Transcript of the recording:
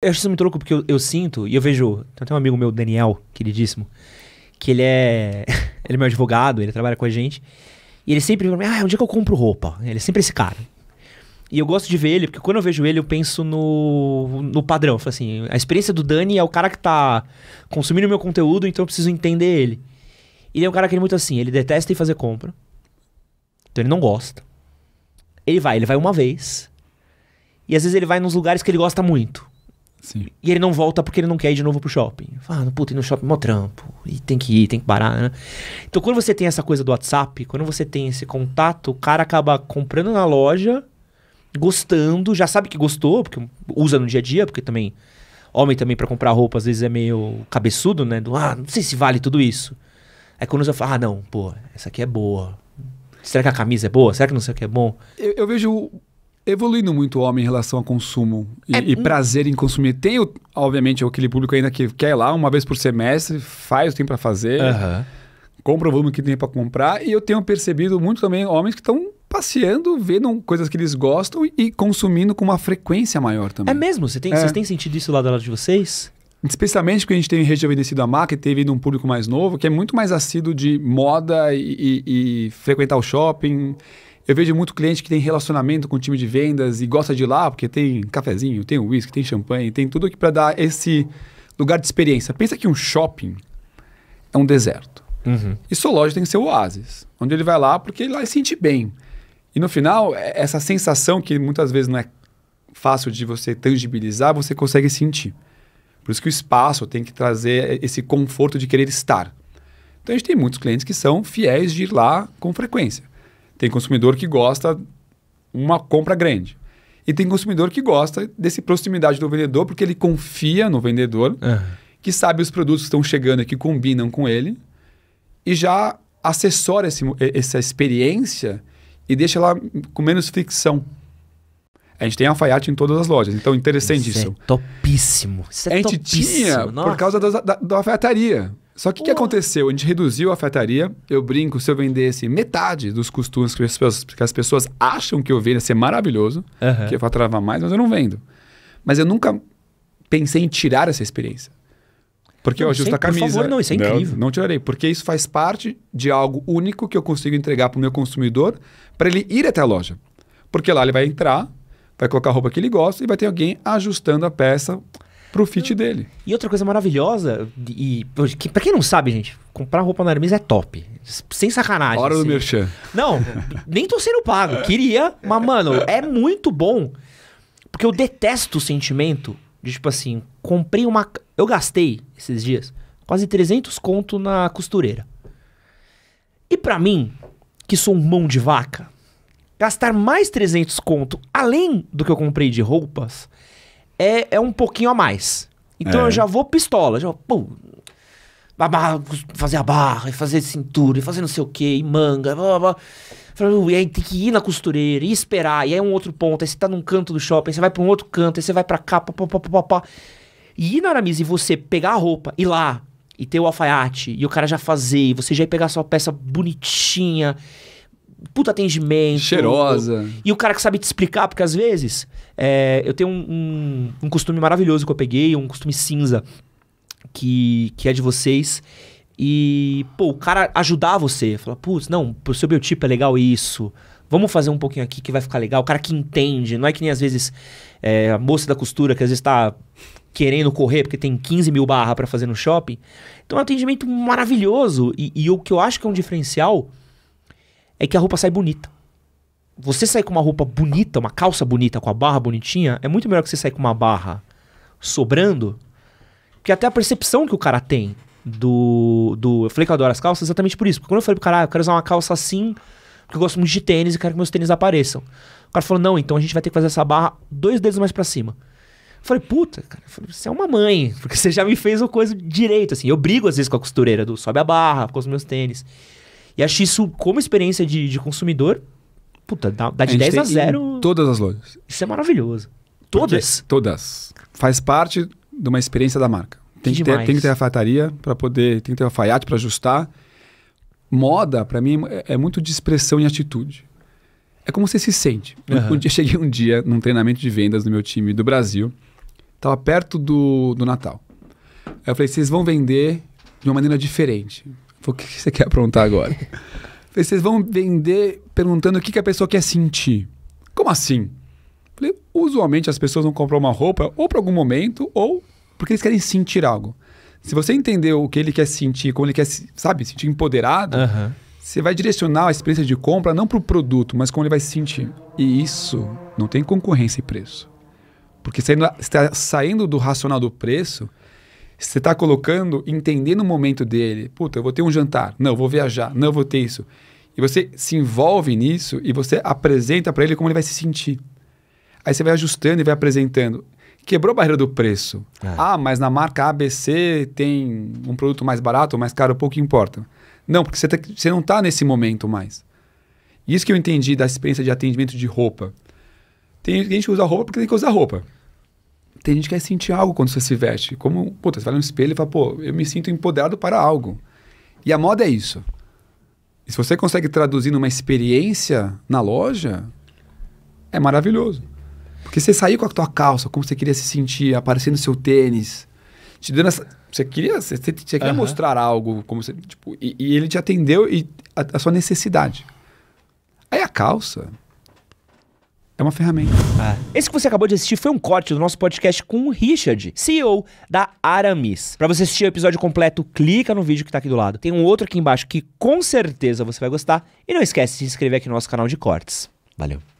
Eu acho isso muito louco porque eu, eu sinto, e eu vejo. Tem até um amigo meu, Daniel, queridíssimo, que ele é. ele é meu advogado, ele trabalha com a gente. E ele sempre fala, ah, onde é que eu compro roupa? Ele é sempre esse cara. E eu gosto de ver ele, porque quando eu vejo ele, eu penso no, no padrão. Eu falo assim, a experiência do Dani é o cara que tá consumindo meu conteúdo, então eu preciso entender ele. Ele é um cara que ele é muito assim, ele detesta ir fazer compra. Então ele não gosta. Ele vai, ele vai uma vez. E às vezes ele vai nos lugares que ele gosta muito. Sim. E ele não volta porque ele não quer ir de novo pro shopping. Fala, ah, puta, ir no shopping é mó trampo. E tem que ir, tem que parar, né? Então quando você tem essa coisa do WhatsApp, quando você tem esse contato, o cara acaba comprando na loja, gostando, já sabe que gostou, porque usa no dia a dia, porque também. Homem também para comprar roupa às vezes é meio cabeçudo, né? Do, ah, não sei se vale tudo isso. é quando você fala, ah, não, pô, essa aqui é boa. Será que a camisa é boa? Será que não sei o que é bom? Eu, eu vejo evoluindo muito o homem em relação ao consumo e, é, e hum. prazer em consumir. Tem, obviamente, aquele público ainda que quer ir lá uma vez por semestre, faz o tempo para fazer, uhum. compra o volume que tem para comprar. E eu tenho percebido muito também homens que estão passeando, vendo coisas que eles gostam e consumindo com uma frequência maior também. É mesmo? Você tem, é. Vocês têm sentido isso lá do lado de vocês? Especialmente porque a gente tem rejuvenescido a marca e teve um público mais novo, que é muito mais assíduo de moda e, e, e frequentar o shopping eu vejo muito cliente que tem relacionamento com o time de vendas e gosta de ir lá porque tem cafezinho, tem uísque, tem champanhe, tem tudo aqui para dar esse lugar de experiência. Pensa que um shopping é um deserto. Uhum. E sua loja tem que ser o oásis, onde ele vai lá porque ele lá se sente bem. E no final, é, essa sensação que muitas vezes não é fácil de você tangibilizar, você consegue sentir. Por isso que o espaço tem que trazer esse conforto de querer estar. Então a gente tem muitos clientes que são fiéis de ir lá com frequência. Tem consumidor que gosta uma compra grande. E tem consumidor que gosta desse proximidade do vendedor, porque ele confia no vendedor, uhum. que sabe os produtos que estão chegando e que combinam com ele, e já acessora esse, essa experiência e deixa ela com menos fricção. A gente tem alfaiate em todas as lojas, então interessante isso. É isso. É topíssimo. Isso é a gente topíssimo. tinha Nossa. por causa da, da, da alfaiataria. Só que o que aconteceu? A gente reduziu a afetaria. Eu brinco, se eu vendesse metade dos costumes que as pessoas, que as pessoas acham que eu vendo, ia ser maravilhoso, uhum. que eu faturava mais, mas eu não vendo. Mas eu nunca pensei em tirar essa experiência. Porque não, eu ajusto a camisa. Por favor, não, isso é incrível. Não, não tirarei, porque isso faz parte de algo único que eu consigo entregar para o meu consumidor para ele ir até a loja. Porque lá ele vai entrar, vai colocar a roupa que ele gosta e vai ter alguém ajustando a peça pro fit dele. E outra coisa maravilhosa, e que, pra quem não sabe, gente, comprar roupa na Hermes é top. Sem sacanagem. Hora assim. do merchan. Não, nem tô sendo pago. Queria, mas, mano, é muito bom. Porque eu detesto o sentimento de, tipo assim, comprei uma... Eu gastei, esses dias, quase 300 conto na costureira. E para mim, que sou um mão de vaca, gastar mais 300 conto, além do que eu comprei de roupas é, é um pouquinho a mais. Então é. eu já vou pistola, já pô, fazer a barra, fazer cintura, fazer não sei o que, e manga, blá, blá, blá. E aí tem que ir na costureira e esperar, e aí é um outro ponto, aí você tá num canto do shopping, você vai pra um outro canto, aí você vai pra cá, pá, pá, pá, pá, pá. E ir na Aramis e você pegar a roupa, ir lá, e ter o alfaiate, e o cara já fazer, e você já ir pegar a sua peça bonitinha, puta atendimento. Cheirosa. O, e o cara que sabe te explicar, porque às vezes é, eu tenho um, um, um, costume maravilhoso que eu peguei, um costume cinza, que, que é de vocês. E, pô, o cara ajudar você. Fala, putz, não, pro seu biotipo é legal isso. Vamos fazer um pouquinho aqui que vai ficar legal. O cara que entende. Não é que nem às vezes é, a moça da costura que às vezes tá querendo correr porque tem 15 mil barras para fazer no shopping. Então é um atendimento maravilhoso. E, e o que eu acho que é um diferencial é que a roupa sai bonita. Você sair com uma roupa bonita, uma calça bonita, com a barra bonitinha, é muito melhor que você sair com uma barra sobrando, porque até a percepção que o cara tem do. do eu falei que eu adoro as calças exatamente por isso. Porque quando eu falei pro cara, ah, eu quero usar uma calça assim, porque eu gosto muito de tênis e quero que meus tênis apareçam. O cara falou, não, então a gente vai ter que fazer essa barra dois dedos mais para cima. Eu falei, puta, cara, falei, você é uma mãe, porque você já me fez uma coisa direito, assim. Eu brigo às vezes com a costureira do sobe a barra, com os meus tênis. E acho isso, como experiência de, de consumidor, puta, dá, dá de 10 a 0. Todas as lojas. Isso é maravilhoso. Todas? Porque, todas. Faz parte de uma experiência da marca. Tem que, que ter, tem que ter a fataria para poder, tem que ter o alfaiate para ajustar. Moda, para mim, é, é muito de expressão e atitude. É como você se sente. Uhum. Eu, cheguei um dia num treinamento de vendas no meu time do Brasil, estava perto do, do Natal. Aí eu falei: vocês vão vender de uma maneira diferente o que você quer aprontar agora? falei, vocês vão vender perguntando o que, que a pessoa quer sentir. Como assim? Falei, usualmente as pessoas vão comprar uma roupa ou para algum momento, ou porque eles querem sentir algo. Se você entender o que ele quer sentir, como ele quer, sabe, sentir empoderado, uhum. você vai direcionar a experiência de compra não para o produto, mas como ele vai se sentir. E isso não tem concorrência e preço. Porque saindo, saindo do racional do preço, você está colocando, entendendo o momento dele. Puta, eu vou ter um jantar. Não, eu vou viajar. Não, eu vou ter isso. E você se envolve nisso e você apresenta para ele como ele vai se sentir. Aí você vai ajustando e vai apresentando. Quebrou a barreira do preço. É. Ah, mas na marca ABC tem um produto mais barato ou mais caro, pouco importa. Não, porque você, tá, você não está nesse momento mais. Isso que eu entendi da experiência de atendimento de roupa. Tem gente que usa roupa porque tem que usar roupa tem gente que quer sentir algo quando você se veste. Como, puta, você vai no espelho e fala, pô, eu me sinto empoderado para algo. E a moda é isso. E se você consegue traduzir numa experiência na loja, é maravilhoso. Porque você saiu com a tua calça, como você queria se sentir, aparecendo seu tênis, te dando essa... Você queria, você, você queria uhum. mostrar algo, como você, tipo, e, e ele te atendeu e a, a sua necessidade. Aí a calça, é uma ferramenta. Ah. Esse que você acabou de assistir foi um corte do nosso podcast com o Richard, CEO da Aramis. Para você assistir o episódio completo, clica no vídeo que tá aqui do lado. Tem um outro aqui embaixo que com certeza você vai gostar. E não esquece de se inscrever aqui no nosso canal de cortes. Valeu.